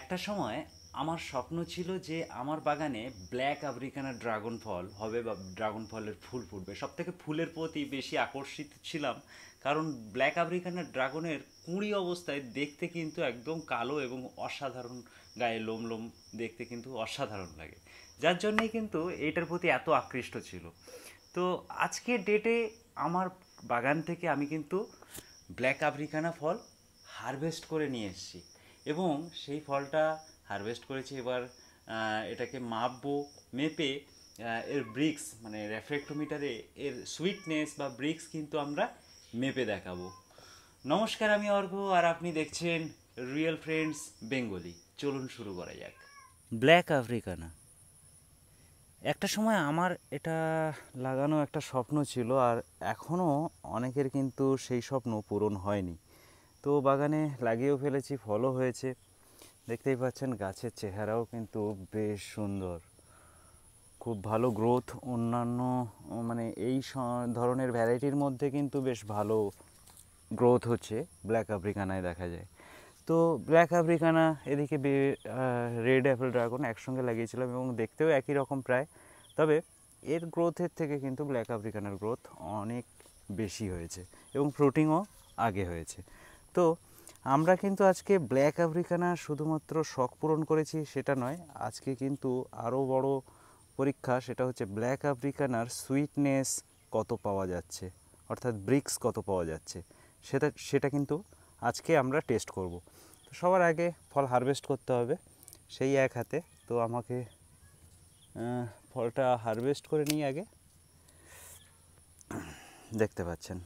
একটা সময় আমার স্বপ্ন ছিল যে আমার বাগানে ব্ল্যাক আফ্রিকানের ড্রাগন ফল হবে বা ড্রাগন ফলের ফুল ফুটবে সব থেকে ফুলের প্রতি বেশি আকর্ষিত ছিলাম কারণ ব্ল্যাক আফ্রিকানের ড্রাগনের কুঁড়ি অবস্থায় দেখতে কিন্তু একদম কালো এবং অসাধারণ গায়ে লোম লোম দেখতে কিন্তু অসাধারণ লাগে যার জন্যেই কিন্তু এটার প্রতি এত আকৃষ্ট ছিল তো আজকে ডেটে আমার বাগান থেকে আমি কিন্তু ব্ল্যাক আফ্রিকানা ফল হারভেস্ট করে নিয়ে এসেছি এবং সেই ফলটা হারভেস্ট করেছি এবার এটাকে মাপবো মেপে এর ব্রিক্স মানে রেফ্রেক্টোমিটারে এর সুইটনেস বা ব্রিক্স কিন্তু আমরা মেপে দেখাবো নমস্কার আমি অর্ঘ আর আপনি দেখছেন রিয়েল ফ্রেন্ডস বেঙ্গলি চলুন শুরু করা যাক ব্ল্যাক আফ্রিকানা একটা সময় আমার এটা লাগানো একটা স্বপ্ন ছিল আর এখনও অনেকের কিন্তু সেই স্বপ্ন পূরণ হয়নি তো বাগানে লাগিয়েও ফেলেছি ফলও হয়েছে দেখতেই পাচ্ছেন গাছের চেহারাও কিন্তু বেশ সুন্দর খুব ভালো গ্রোথ অন্যান্য মানে এই ধরনের ভ্যারাইটির মধ্যে কিন্তু বেশ ভালো গ্রোথ হচ্ছে ব্ল্যাক আফ্রিকানায় দেখা যায় তো ব্ল্যাক আফ্রিকানা এদিকে রেড অ্যাপেল ড্রাগন একসঙ্গে লাগিয়েছিলাম এবং দেখতেও একই রকম প্রায় তবে এর গ্রোথের থেকে কিন্তু ব্ল্যাক আফ্রিকানার গ্রোথ অনেক বেশি হয়েছে এবং ফ্রুটিংও আগে হয়েছে তো আমরা কিন্তু আজকে ব্ল্যাক আফ্রিকানা শুধুমাত্র শখ পূরণ করেছি সেটা নয় আজকে কিন্তু আরও বড় পরীক্ষা সেটা হচ্ছে ব্ল্যাক আফ্রিকানার সুইটনেস কত পাওয়া যাচ্ছে অর্থাৎ ব্রিক্স কত পাওয়া যাচ্ছে সেটা সেটা কিন্তু আজকে আমরা টেস্ট করব তো সবার আগে ফল হারভেস্ট করতে হবে সেই এক হাতে তো আমাকে ফলটা হারভেস্ট করে নিই আগে দেখতে পাচ্ছেন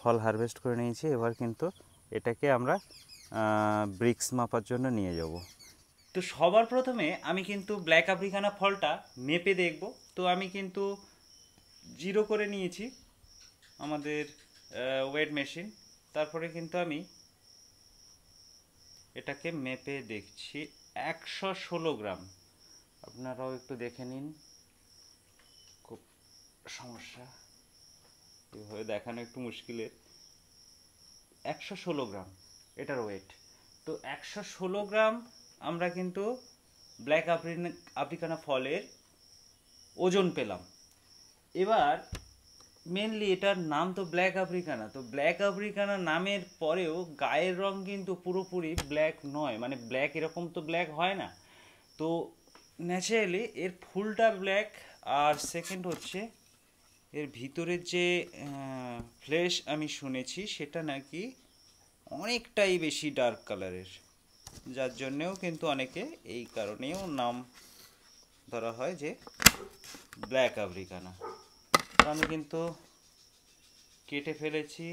ফল হারভেস্ট করে নিয়েছি এবার কিন্তু এটাকে আমরা ব্রিক্স মাপার জন্য নিয়ে যাব তো সবার প্রথমে আমি কিন্তু ব্ল্যাক আফ্রিকানা ফলটা মেপে দেখব তো আমি কিন্তু জিরো করে নিয়েছি আমাদের ওয়েট মেশিন তারপরে কিন্তু আমি এটাকে মেপে দেখছি একশো ষোলো গ্রাম আপনারাও একটু দেখে নিন খুব সমস্যা এভাবে দেখানো একটু মুশকিলের একশো ষোলো গ্রাম এটার ওয়েট তো একশো ষোলো গ্রাম আমরা কিন্তু ব্ল্যাক আফ্রিকানা ফলের ওজন পেলাম এবার মেনলি এটার নাম তো ব্ল্যাক আফ্রিকানা তো ব্ল্যাক আফ্রিকানা নামের পরেও গায়ের রং কিন্তু পুরোপুরি ব্ল্যাক নয় মানে ব্ল্যাক এরকম তো ব্ল্যাক হয় না তো ন্যাচারালি এর ফুলটা ব্ল্যাক আর সেকেন্ড হচ্ছে এর ভিতরের যে ফ্লেশ আমি শুনেছি সেটা নাকি অনেকটাই বেশি ডার্ক কালারের যার জন্যেও কিন্তু অনেকে এই কারণেও নাম ধরা হয় যে ব্ল্যাক আফ্রিকানা আমি কিন্তু কেটে ফেলেছি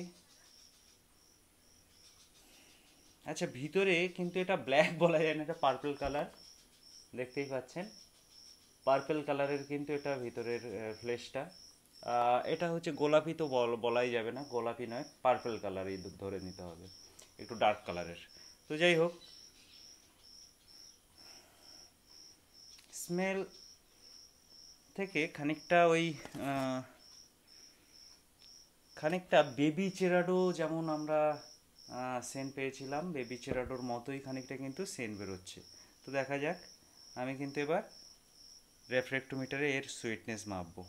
আচ্ছা ভিতরে কিন্তু এটা ব্ল্যাক বলা যায় না এটা পার্পল কালার দেখতেই পাচ্ছেন পার্পল কালারের কিন্তু এটা ভিতরের ফ্লেশটা এটা হচ্ছে গোলাপি তো বলাই যাবে না গোলাপি নয় পার্পেল কালারই ধরে নিতে হবে একটু ডার্ক কালারের তো যাই হোক স্মেল থেকে খানিকটা ওই খানিকটা বেবি চেরাডো যেমন আমরা সেন্ট পেয়েছিলাম বেবি চেরাডোর মতোই খানিকটা কিন্তু সেন্ট বেরোচ্ছে তো দেখা যাক আমি কিন্তু এবার রেফ্রেক্টোমিটারে এর সুইটনেস মাপবো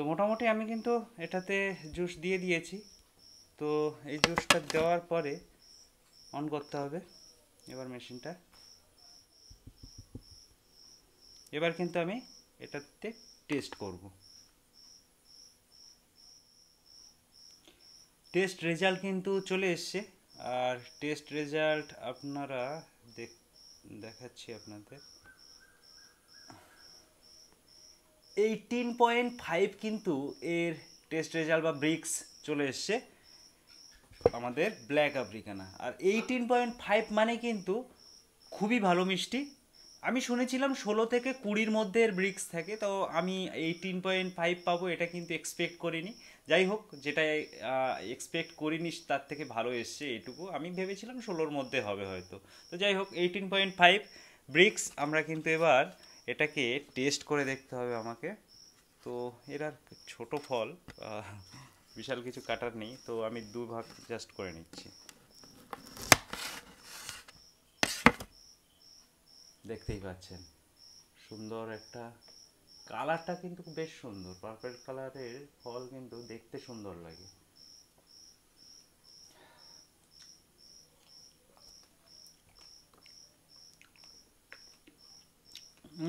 তো মোটামুটি আমি কিন্তু এটাতে জুস দিয়ে দিয়েছি তো এই জুসটা দেওয়ার পরে অন করতে হবে এবার মেশিনটা এবার কিন্তু আমি এটাতে টেস্ট করব টেস্ট রেজাল্ট কিন্তু চলে এসছে আর টেস্ট রেজাল্ট আপনারা দেখাচ্ছি আপনাদের এইটিন পয়েন্ট ফাইভ কিন্তু এর টেস্ট রেজাল্ট বা ব্রিক্স চলে এসছে আমাদের ব্ল্যাক আফ্রিকানা আর এইটিন পয়েন্ট ফাইভ মানে কিন্তু খুবই ভালো মিষ্টি আমি শুনেছিলাম ষোলো থেকে কুড়ির মধ্যে এর ব্রিক্স থাকে তো আমি এইটিন পয়েন্ট ফাইভ পাবো এটা কিন্তু এক্সপেক্ট করিনি যাই হোক যেটা এক্সপেক্ট করিনি তার থেকে ভালো এসছে এটুকু আমি ভেবেছিলাম ষোলোর মধ্যে হবে হয়তো তো যাই হোক এইটিন পয়েন্ট ফাইভ ব্রিক্স আমরা কিন্তু এবার এটাকে টেস্ট করে দেখতে হবে আমাকে তো এর আর ছোটো ফল বিশাল কিছু কাটার নেই তো আমি দু ভাগ জাস্ট করে নিচ্ছি দেখতেই পাচ্ছেন সুন্দর একটা কালারটা কিন্তু বেশ সুন্দর পার্পেল কালারের ফল কিন্তু দেখতে সুন্দর লাগে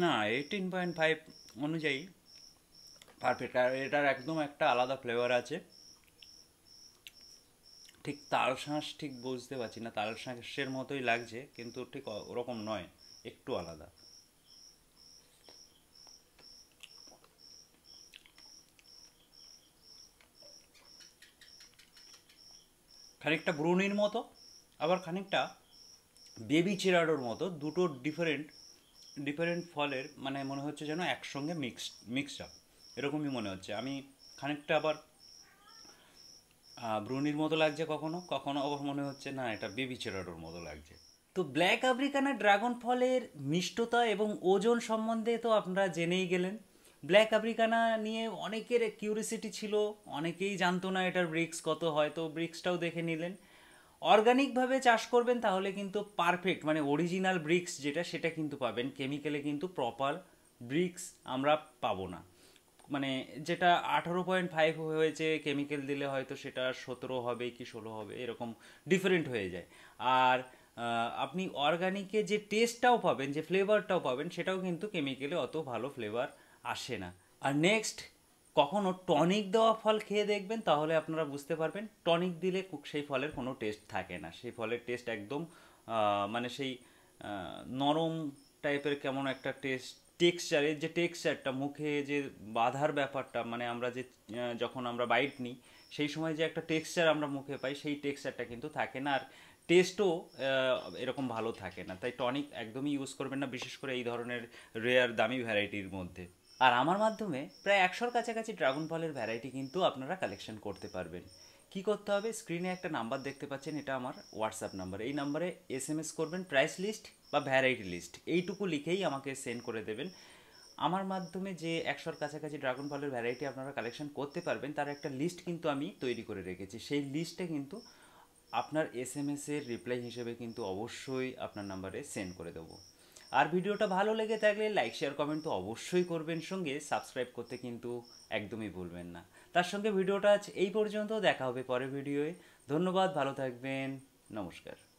না এইটিন পয়েন্ট ফাইভ অনুযায়ী পারফেক্ট আর এটার একদম একটা আলাদা ফ্লেভার আছে ঠিক তাল শাঁস ঠিক বুঝতে পারছি না তাল শাঁসের মতোই লাগছে কিন্তু ঠিক ওরকম নয় একটু আলাদা খানিকটা ব্রুনির মতো আবার খানিকটা বেবি চেরাডোর মতো দুটো ডিফারেন্ট ডিফারেন্ট ফলের মানে মনে হচ্ছে যেন একসঙ্গে মিক্সড মিক্সড আপ এরকমই মনে হচ্ছে আমি খানিকটা আবার ব্রুনির মতো লাগছে কখনো কখনো আবার মনে হচ্ছে না এটা বেবি চেরাডোর মতো লাগছে তো ব্ল্যাক আফ্রিকানা ড্রাগন ফলের মিষ্টতা এবং ওজন সম্বন্ধে তো আপনারা জেনেই গেলেন ব্ল্যাক আফ্রিকানা নিয়ে অনেকের কিউরিসিটি ছিল অনেকেই জানতো না এটার ব্রিক্স কত হয় তো ব্রিক্সটাও দেখে নিলেন অর্গানিকভাবে চাষ করবেন তাহলে কিন্তু পারফেক্ট মানে অরিজিনাল ব্রিক্স যেটা সেটা কিন্তু পাবেন কেমিক্যালে কিন্তু প্রপার ব্রিক্স আমরা পাবো না মানে যেটা আঠারো পয়েন্ট ফাইভ হয়েছে কেমিক্যাল দিলে হয়তো সেটা সতেরো হবে কি ষোলো হবে এরকম ডিফারেন্ট হয়ে যায় আর আপনি অর্গানিকে যে টেস্টটাও পাবেন যে ফ্লেভারটাও পাবেন সেটাও কিন্তু কেমিক্যালে অত ভালো ফ্লেভার আসে না আর নেক্সট কখনো টনিক দেওয়া ফল খেয়ে দেখবেন তাহলে আপনারা বুঝতে পারবেন টনিক দিলে সেই ফলের কোনো টেস্ট থাকে না সেই ফলের টেস্ট একদম মানে সেই নরম টাইপের কেমন একটা টেস্ট টেক্সচারের যে টেক্সচারটা মুখে যে বাধার ব্যাপারটা মানে আমরা যে যখন আমরা বাইট নিই সেই সময় যে একটা টেক্সচার আমরা মুখে পাই সেই টেক্সচারটা কিন্তু থাকে না আর টেস্টও এরকম ভালো থাকে না তাই টনিক একদমই ইউজ করবেন না বিশেষ করে এই ধরনের রেয়ার দামি ভ্যারাইটির মধ্যে আর আমার মাধ্যমে প্রায় একশোর কাছাকাছি ড্রাগন ফলের ভ্যারাইটি কিন্তু আপনারা কালেকশন করতে পারবেন কি করতে হবে স্ক্রিনে একটা নাম্বার দেখতে পাচ্ছেন এটা আমার হোয়াটসঅ্যাপ নাম্বার এই নাম্বারে এস এম এস করবেন প্রাইস লিস্ট বা ভ্যারাইটি লিস্ট এইটুকু লিখেই আমাকে সেন্ড করে দেবেন আমার মাধ্যমে যে একশোর কাছাকাছি ড্রাগন ফলের ভ্যারাইটি আপনারা কালেকশন করতে পারবেন তার একটা লিস্ট কিন্তু আমি তৈরি করে রেখেছি সেই লিস্টে কিন্তু আপনার এস এম এসের রিপ্লাই হিসেবে কিন্তু অবশ্যই আপনার নাম্বারে সেন্ড করে দেবো আর ভিডিওটা ভালো লেগে থাকলে লাইক শেয়ার কমেন্ট তো অবশ্যই করবেন সঙ্গে সাবস্ক্রাইব করতে কিন্তু একদমই ভুলবেন না তার সঙ্গে ভিডিওটা আজ এই পর্যন্ত দেখা হবে পরের ভিডিওয়ে ধন্যবাদ ভালো থাকবেন নমস্কার